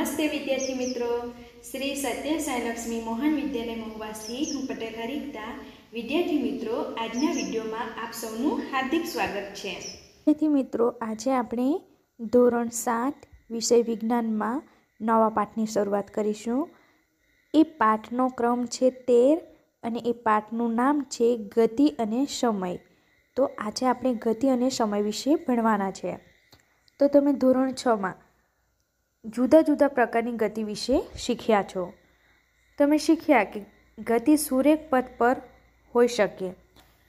નમસ્તે વિદ્યાર્થી મિત્રો શ્રી સત્ય સાયલક્ષ્મી મોહન વિદ્યાલય મહુવાસથી હું પટેલ હરિકતા વિદ્યાર્થી મિત્રો આજના વિડીયોમાં આપ સૌનું હાર્દિક સ્વાગત છે વિદ્યાર્થી મિત્રો આજે આપણે ધોરણ સાત વિષય વિજ્ઞાનમાં નવા પાઠની શરૂઆત કરીશું એ પાઠનો ક્રમ છે તેર અને એ પાઠનું નામ છે ગતિ અને સમય તો આજે આપણે ગતિ અને સમય વિશે ભણવાના છે તો તમે ધોરણ છમાં જુદા જુદા પ્રકારની ગતિ વિશે શીખ્યા છો તમે શીખ્યા કે ગતિ સુરેખ પથ પર હોઈ શકે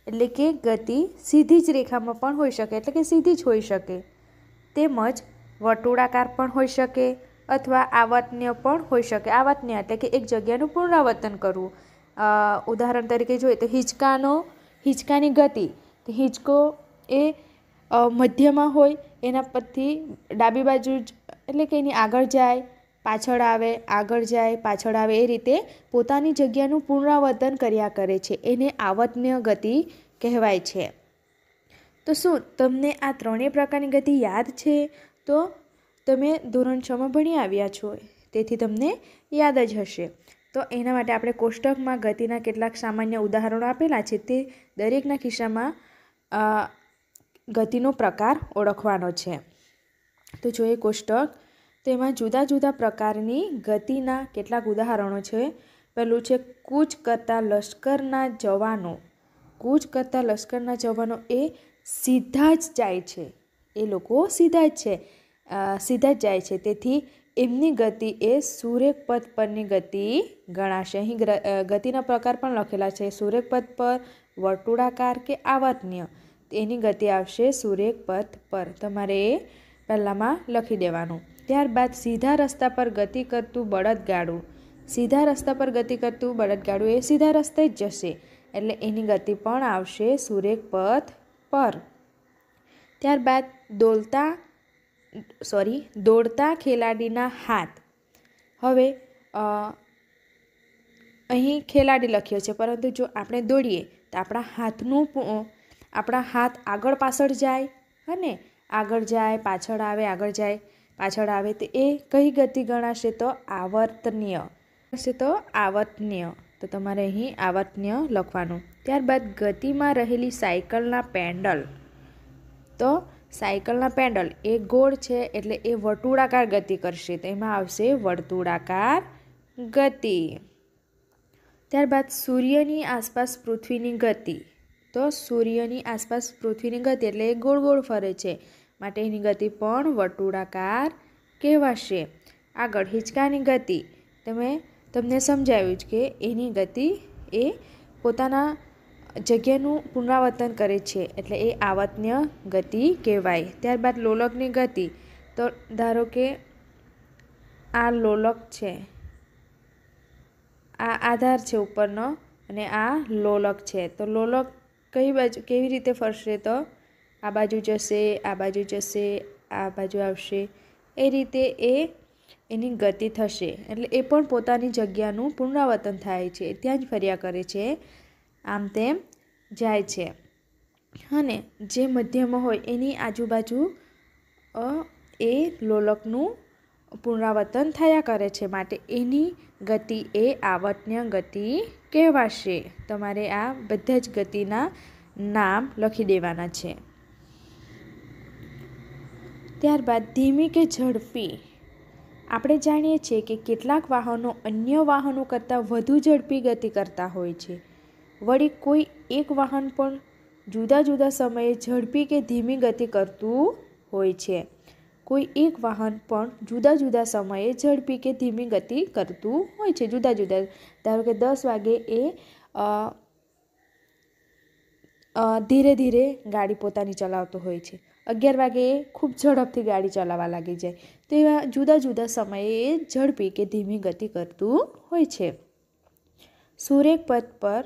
એટલે કે ગતિ સીધી જ રેખામાં પણ હોઈ શકે એટલે કે સીધી જ હોઈ શકે તેમજ વર્તુળાકાર પણ હોઈ શકે અથવા આવતન્ય પણ હોઈ શકે આવતન્ય એટલે કે એક જગ્યાનું પુનરાવર્તન કરવું ઉદાહરણ તરીકે જોઈએ તો હિંચકાનો હિંચકાની ગતિ તો હિંચકો એ મધ્યમાં હોય એના પરથી ડાબી બાજુ જ એટલે કે એની આગળ જાય પાછળ આવે આગળ જાય પાછળ આવે એ રીતે પોતાની જગ્યાનું પુનરાવર્તન કર્યા કરે છે એને આવતન્ય ગતિ કહેવાય છે તો શું તમને આ ત્રણેય પ્રકારની ગતિ યાદ છે તો તમે ધોરણ છમાં ભણી આવ્યા છો તેથી તમને યાદ જ હશે તો એના માટે આપણે કોષ્ટકમાં ગતિના કેટલાક સામાન્ય ઉદાહરણો આપેલા છે તે દરેકના ખિસ્સામાં ગતિનો પ્રકાર ઓળખવાનો છે તો જોઈએ કોષ્ટક તેમાં જુદા જુદા પ્રકારની ગતિના કેટલાક ઉદાહરણો છે પહેલું છે કૂચ કરતા લશ્કરના જવાનો કૂચ કરતા લશ્કરના જવાનો એ સીધા જ જાય છે એ લોકો સીધા જ છે સીધા જ જાય છે તેથી એમની ગતિ એ સૂર્યક પથ પરની ગતિ ગણાશે અહીં ગતિના પ્રકાર પણ લખેલા છે સૂર્યક પથ પર વર્તુળાકાર કે આવર્તનીય એની ગતિ આવશે સૂર્યક પથ પર તમારે એ પહેલાંમાં લખી દેવાનું ત્યારબાદ સીધા રસ્તા પર ગતિ કરતું બળદ ગાડું સીધા રસ્તા પર ગતિ કરતું બળદગાડું એ સીધા રસ્તે જ જશે એટલે એની ગતિ પણ આવશે સુરેખ પથ પર ત્યારબાદ દોલતા સોરી દોડતા ખેલાડીના હાથ હવે અહીં ખેલાડી લખ્યો છે પરંતુ જો આપણે દોડીએ તો આપણા હાથનું આપણા હાથ આગળ પાછળ જાય અને આગળ જાય પાછળ આવે આગળ જાય પાછળ આવે તો એ કઈ ગતિ ગણાશે તો આવર્તનીય હશે તો આવર્તનીય તો તમારે અહીં આવર્તનીય લખવાનું ત્યારબાદ ગતિમાં રહેલી સાયકલના પેન્ડલ તો સાયકલના પેન્ડલ એ ગોળ છે એટલે એ વર્તુળાકાર ગતિ કરશે તો એમાં આવશે વર્તુળાકાર ગતિ ત્યારબાદ સૂર્યની આસપાસ પૃથ્વીની ગતિ તો સૂર્યની આસપાસ પૃથ્વીની ગતિ એટલે એ ગોળ ગોળ ફરે છે માટે એની ગતિ પણ વર્તુળાકાર કહેવાશે આગળ હિંચકાની ગતિ તમે તમને સમજાવ્યું જ કે એની ગતિ એ પોતાના જગ્યાનું પુનરાવર્તન કરે છે એટલે એ આવતન્ય ગતિ કહેવાય ત્યારબાદ લોલકની ગતિ તો ધારો કે આ લોલક છે આ આધાર છે ઉપરનો અને આ લોલક છે તો લોલક કઈ બાજુ કેવી રીતે ફરશે તો આ બાજુ જશે આ બાજુ જશે આ બાજુ આવશે એ રીતે એ એની ગતિ થશે એટલે એ પણ પોતાની જગ્યાનું પુનરાવર્તન થાય છે ત્યાં જ ફર્યા કરે છે આમ તેમ જાય છે અને જે મધ્યમાં હોય એની આજુબાજુ એ લોલકનું પુનરાવર્તન થયા કરે છે માટે એની ગતિ એ આવર્તન્ય ગતિ કહેવાશે તમારે આ બધા જ ગતિના નામ લખી દેવાના છે ત્યારબાદ ધીમી કે ઝડપી આપણે જાણીએ છીએ કે કેટલાક વાહનો અન્ય વાહનો કરતાં વધુ ઝડપી ગતિ કરતા હોય છે વળી કોઈ એક વાહન પણ જુદા જુદા સમયે ઝડપી કે ધીમી ગતિ કરતું હોય છે કોઈ એક વાહન પણ જુદા જુદા સમયે ઝડપી કે ધીમી ગતિ કરતું હોય છે જુદા જુદા ધારો કે દસ વાગે એ ધીરે ધીરે ગાડી પોતાની ચલાવતો હોય છે અગિયાર વાગે ખૂબ ઝડપથી ગાડી ચલાવવા લાગી જાય તો એવા જુદા જુદા સમયે ઝડપી કે ધીમી ગતિ કરતું હોય છે સુરેખ પથ પર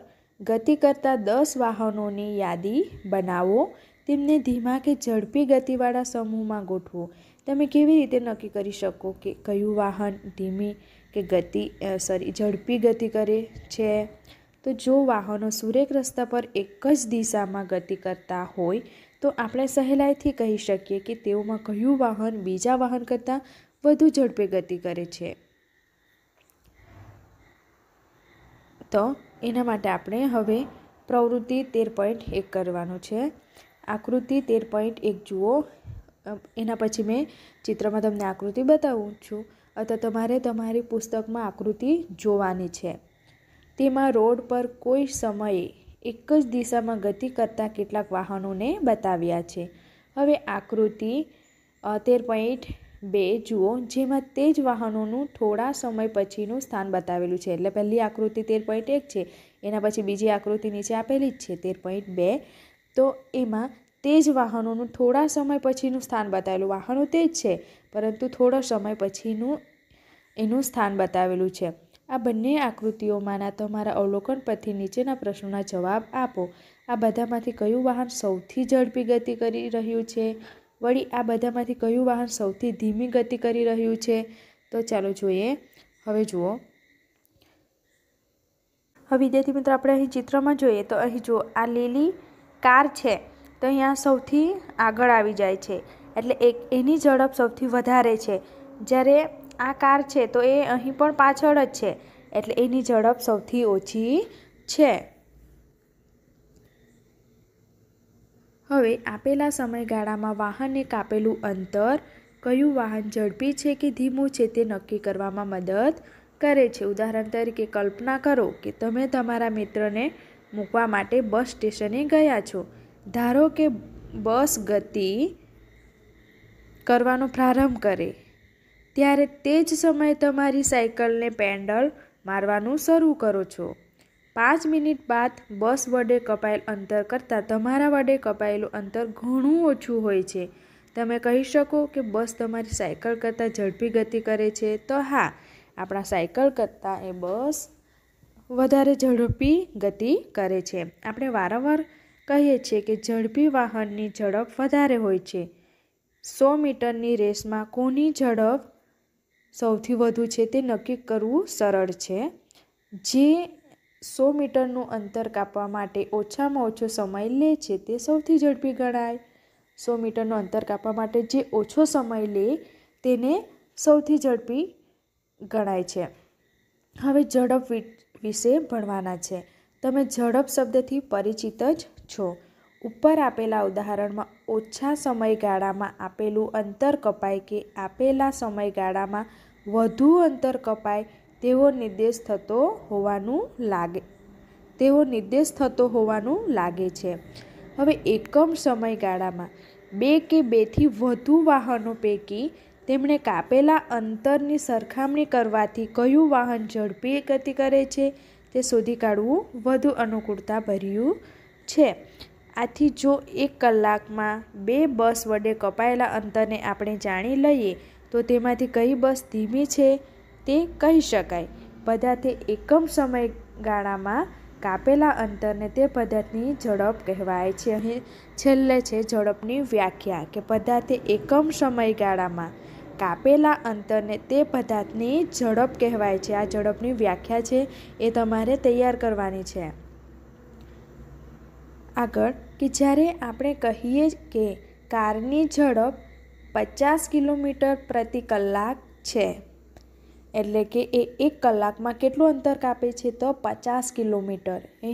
ગતિ કરતા દસ વાહનોની યાદી બનાવો તેમને ધીમા કે ઝડપી ગતિવાળા સમૂહમાં ગોઠવો તમે કેવી રીતે નક્કી કરી શકો કે કયું વાહન ધીમી કે ગતિ સોરી ઝડપી ગતિ કરે છે તો જો વાહનો સુરેખ રસ્તા પર એક જ દિશામાં ગતિ કરતા હોય તો આપણે સહેલાઈથી કહી શકીએ કે તેઓમાં કયું વાહન બીજા વાહન કરતાં વધુ ઝડપે ગતિ કરે છે તો એના માટે આપણે હવે પ્રવૃત્તિ તેર પોઈન્ટ એક કરવાનું છે આકૃતિ તેર પોઈન્ટ એક જુઓ એના પછી મેં ચિત્રમાં તમને આકૃતિ બતાવું છું અથવા તમારે તમારી પુસ્તકમાં આકૃતિ જોવાની છે તેમાં રોડ પર કોઈ સમયે એક જ દિશામાં ગતિ કરતા કેટલાક વાહનોને બતાવ્યા છે હવે આકૃતિ તેર પોઈન્ટ બે જુઓ જેમાં તે જ વાહનોનું થોડા સમય પછીનું સ્થાન બતાવેલું છે એટલે પહેલી આકૃતિ તેર પોઈન્ટ એક છે એના પછી બીજી આકૃતિ નીચે આપેલી જ છે તેર પોઈન્ટ બે તો એમાં તે જ વાહનોનું થોડા સમય પછીનું સ્થાન બતાવેલું વાહનો તે જ છે પરંતુ થોડા સમય પછીનું એનું સ્થાન બતાવેલું છે આ બંને આકૃતિઓમાંના તમારા અવલોકન પરથી નીચેના પ્રશ્નોના જવાબ આપો આ બધામાંથી કયું વાહન સૌથી ઝડપી ગતિ કરી રહ્યું છે વળી આ બધામાંથી કયું વાહન સૌથી ધીમી ગતિ કરી રહ્યું છે તો ચાલો જોઈએ હવે જુઓ હવે વિદ્યાર્થી મિત્રો આપણે અહીં ચિત્રમાં જોઈએ તો અહીં જુઓ આ લીલી કાર છે તો અહીંયા સૌથી આગળ આવી જાય છે એટલે એક એની ઝડપ સૌથી વધારે છે જ્યારે આ કાર છે તો એ અહીં પણ પાછળ જ છે એટલે એની ઝડપ સૌથી ઓછી છે હવે આપેલા સમયગાળામાં વાહને કાપેલું અંતર કયું વાહન ઝડપી છે કે ધીમું છે તે નક્કી કરવામાં મદદ કરે છે ઉદાહરણ તરીકે કલ્પના કરો કે તમે તમારા મિત્રને મૂકવા માટે બસ સ્ટેશને ગયા છો ધારો કે બસ ગતિ કરવાનો પ્રારંભ કરે ત્યારે તે જ સમયે તમારી સાયકલને પેન્ડલ મારવાનું શરૂ કરો છો પાંચ મિનિટ બાદ બસ વડે કપાયેલ અંતર કરતાં તમારા વડે કપાયેલું અંતર ઘણું ઓછું હોય છે તમે કહી શકો કે બસ તમારી સાયકલ કરતાં ઝડપી ગતિ કરે છે તો હા આપણા સાયકલ કરતાં એ બસ વધારે ઝડપી ગતિ કરે છે આપણે વારંવાર કહીએ છીએ કે ઝડપી વાહનની ઝડપ વધારે હોય છે સો મીટરની રેસમાં કોની ઝડપ સૌથી વધુ છે તે નક્કી કરવું સરળ છે જે સો મીટરનું અંતર કાપવા માટે ઓછામાં ઓછો સમય લે છે તે સૌથી ઝડપી ગણાય સો મીટરનું અંતર કાપવા માટે જે ઓછો સમય લે તેને સૌથી ઝડપી ગણાય છે હવે ઝડપ વિશે ભણવાના છે તમે ઝડપ શબ્દથી પરિચિત જ છો ઉપર આપેલા ઉદાહરણમાં ઓછા સમયગાળામાં આપેલું અંતર કપાય કે આપેલા સમયગાળામાં વધુ અંતર કપાય તેવો નિર્દેશ થતો હોવાનું લાગે તેવો નિર્દેશ થતો હોવાનું લાગે છે હવે એકમ સમયગાળામાં બે કે બેથી વધુ વાહનો પૈકી તેમણે કાપેલા અંતરની સરખામણી કરવાથી કયું વાહન ઝડપી ગતિ કરે છે તે શોધી કાઢવું વધુ અનુકૂળતા ભર્યું છે આથી જો એક કલાકમાં બે બસ વડે કપાયેલા અંતરને આપણે જાણી લઈએ તો તેમાંથી કઈ બસ ધીમી છે તે કહી શકાય પદાર્થે એકમ સમયગાળામાં કાપેલા અંતરને તે પદાર્થની ઝડપ કહેવાય છે અહીં છેલ્લે છે ઝડપની વ્યાખ્યા કે પદાર્થે એકમ સમયગાળામાં કાપેલા અંતરને તે પદાર્થની ઝડપ કહેવાય છે આ ઝડપની વ્યાખ્યા છે એ તમારે તૈયાર કરવાની છે આગળ કે જ્યારે આપણે કહીએ કે કારની ઝડપ પચાસ કિલોમીટર પ્રતિ કલાક છે એટલે કે એ એક કલાકમાં કેટલું અંતર કાપે છે તો પચાસ કિલોમીટર એ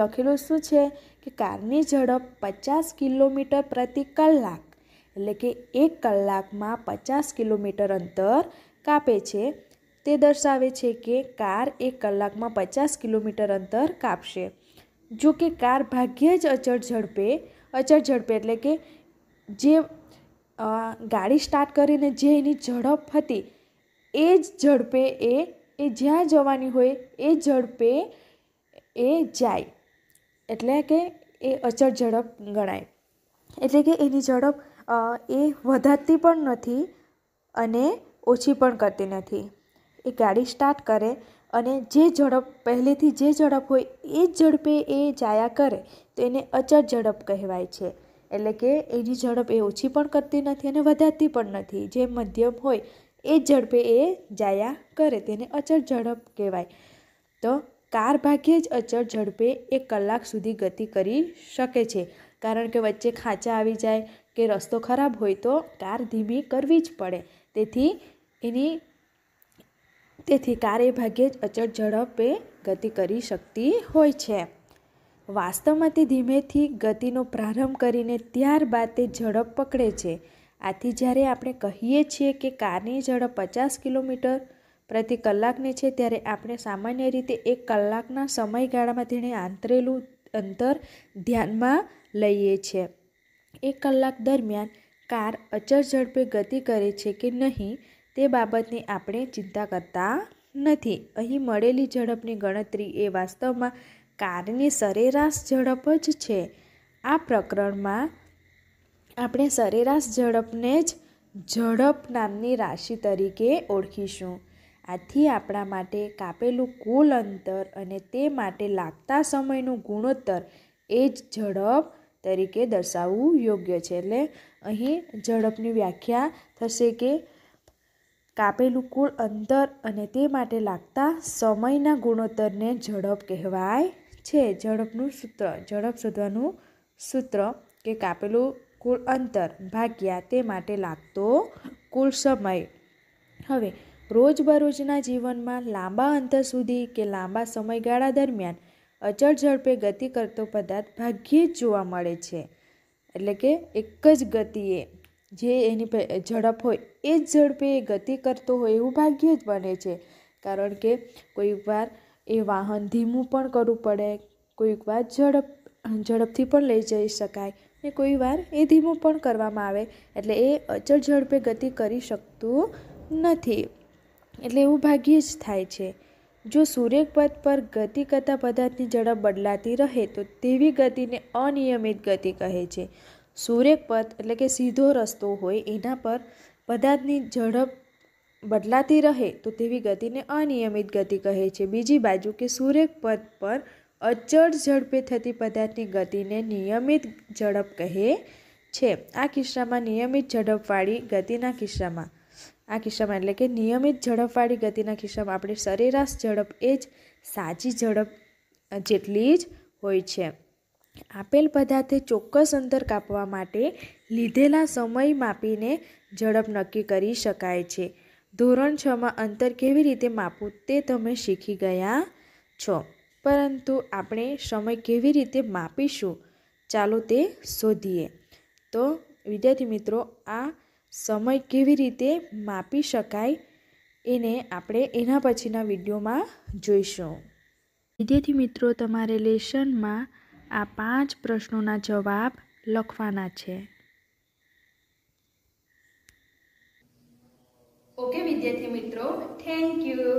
લખેલું શું છે કે કારની ઝડપ પચાસ કિલોમીટર પ્રતિ કલાક એટલે કે એક કલાકમાં પચાસ કિલોમીટર અંતર કાપે છે તે દર્શાવે છે કે કાર એક કલાકમાં પચાસ કિલોમીટર અંતર કાપશે જો કે કાર ભાગ્યે જ અચળ ઝડપે અચળ ઝડપે એટલે કે જે ગાડી સ્ટાર્ટ કરીને જે એની ઝડપ હતી એ જ ઝડપે એ એ જ્યાં જવાની હોય એ ઝડપે એ જાય એટલે કે એ અચળ ઝડપ ગણાય એટલે કે એની ઝડપ એ વધારતી પણ નથી અને ઓછી પણ કરતી નથી એ ગાડી સ્ટાર્ટ કરે અને જે ઝડપ પહેલેથી જે ઝડપ હોય એ જ ઝડપે એ જાયા કરે તો એને અચળ ઝડપ કહેવાય છે એટલે કે એની ઝડપ એ ઓછી પણ કરતી નથી અને વધારતી પણ નથી જે મધ્યમ હોય એ જ ઝડપે એ જાયા કરે તેને અચળ ઝડપ કહેવાય તો કાર ભાગ્યે જ અચળ ઝડપે એ કલાક સુધી ગતિ કરી શકે છે કારણ કે વચ્ચે ખાંચા આવી જાય કે રસ્તો ખરાબ હોય તો કાર ધીમી કરવી જ પડે તેથી એની તેથી કારે ભાગ્યે જ અચળ ઝડપે ગતિ કરી શકતી હોય છે વાસ્તવમાં તે ધીમેથી ગતિનો પ્રારંભ કરીને ત્યારબાદ તે ઝડપ પકડે છે આથી જ્યારે આપણે કહીએ છીએ કે કારની ઝડપ પચાસ કિલોમીટર પ્રતિ કલાકની છે ત્યારે આપણે સામાન્ય રીતે એક કલાકના સમયગાળામાં તેણે આંતરેલું અંતર ધ્યાનમાં લઈએ છીએ એક કલાક દરમિયાન કાર અચળ ઝડપે ગતિ કરે છે કે નહીં તે બાબતની આપણે ચિંતા કરતા નથી અહીં મળેલી ઝડપની ગણતરી એ વાસ્તવમાં કારની સરેરાશ ઝડપ જ છે આ પ્રકરણમાં આપણે સરેરાશ ઝડપને જ ઝડપ નામની રાશિ તરીકે ઓળખીશું આથી આપણા માટે કાપેલું કુલ અંતર અને તે માટે લાગતા સમયનું ગુણોત્તર એ જ ઝડપ તરીકે દર્શાવવું યોગ્ય છે એટલે અહીં ઝડપની વ્યાખ્યા થશે કે કાપેલું કુળ અંતર અને તે માટે લાગતા સમયના ગુણોત્તરને ઝડપ કહેવાય છે ઝડપનું સૂત્ર ઝડપ શોધવાનું સૂત્ર કે કાપેલું કુળ અંતર ભાગ્યા તે માટે લાગતો કુલ સમય હવે રોજબરોજના જીવનમાં લાંબા અંતર સુધી કે લાંબા સમયગાળા દરમિયાન અચળ ઝડપે ગતિ કરતો પદાર્થ ભાગ્યે જ જોવા મળે છે એટલે કે એક જ ગતિએ જે એની ઝડપ હોય એ જ ઝડપે એ ગતિ કરતો હોય એવું ભાગ્યે જ બને છે કારણ કે કોઈક વાર એ વાહન ધીમું પણ કરવું પડે કોઈક વાર ઝડપ ઝડપથી પણ લઈ જઈ શકાય ને કોઈ વાર એ ધીમું પણ કરવામાં આવે એટલે એ અચળ ઝડપે ગતિ કરી શકતું નથી એટલે એવું ભાગ્યે જ થાય છે જો સૂર્ય પદ પર ગતિ કરતા પદાર્થની ઝડપ બદલાતી રહે તો તેવી ગતિને અનિયમિત ગતિ કહે છે સૂર્યપથ એટલે કે સીધો રસ્તો હોય એના પર પદાર્થની ઝડપ બદલાતી રહે તો તેવી ગતિને અનિયમિત ગતિ કહે છે બીજી બાજુ કે સૂર્યપથ પર અચળ ઝડપે થતી પદાર્થની ગતિને નિયમિત ઝડપ કહે છે આ કિસ્સામાં નિયમિત ઝડપવાળી ગતિના કિસ્સામાં આ કિસ્સામાં એટલે કે નિયમિત ઝડપવાળી ગતિના કિસ્સામાં આપણે સરેરાશ ઝડપ એ જ સાચી ઝડપ જેટલી જ હોય છે આપેલ પદાર્થે ચોક્કસ અંતર કાપવા માટે લીધેલા સમય માપીને ઝડપ નક્કી કરી શકાય છે ધોરણ છમાં અંતર કેવી રીતે માપવું તે તમે શીખી ગયા છો પરંતુ આપણે સમય કેવી રીતે માપીશું ચાલો તે શોધીએ તો વિદ્યાર્થી મિત્રો આ સમય કેવી રીતે માપી શકાય એને આપણે એના પછીના વિડીયોમાં જોઈશું વિદ્યાર્થી મિત્રો તમારે લેશનમાં આ પાંચ પ્રશ્નોના જવાબ લખવાના છે ઓકે વિદ્યાર્થી મિત્રો થેન્ક યુ